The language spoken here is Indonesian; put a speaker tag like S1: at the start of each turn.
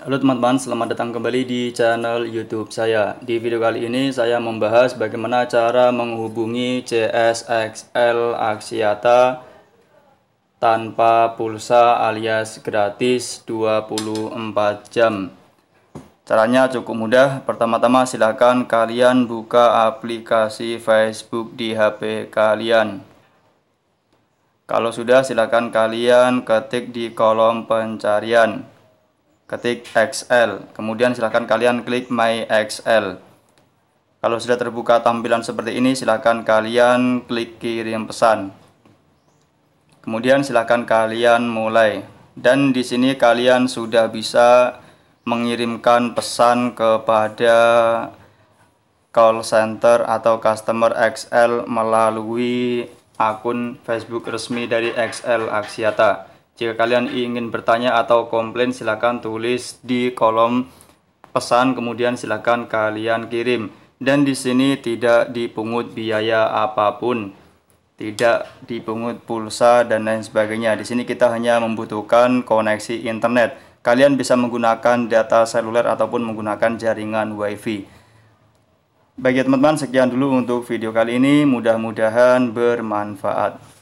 S1: Halo teman-teman, selamat datang kembali di channel YouTube saya. Di video kali ini saya membahas bagaimana cara menghubungi CSXL Axiata tanpa pulsa alias gratis 24 jam. Caranya cukup mudah. Pertama-tama silakan kalian buka aplikasi Facebook di HP kalian. Kalau sudah silakan kalian ketik di kolom pencarian ketik XL. Kemudian silahkan kalian klik My XL. Kalau sudah terbuka tampilan seperti ini, silahkan kalian klik kirim pesan. Kemudian silahkan kalian mulai. Dan di sini kalian sudah bisa mengirimkan pesan kepada call center atau customer XL melalui akun Facebook resmi dari XL Aksiata. Jika kalian ingin bertanya atau komplain silakan tulis di kolom pesan kemudian silakan kalian kirim. Dan di sini tidak dipungut biaya apapun. Tidak dipungut pulsa dan lain sebagainya. Di sini kita hanya membutuhkan koneksi internet. Kalian bisa menggunakan data seluler ataupun menggunakan jaringan WiFi. Bagi ya teman-teman, sekian dulu untuk video kali ini. Mudah-mudahan bermanfaat.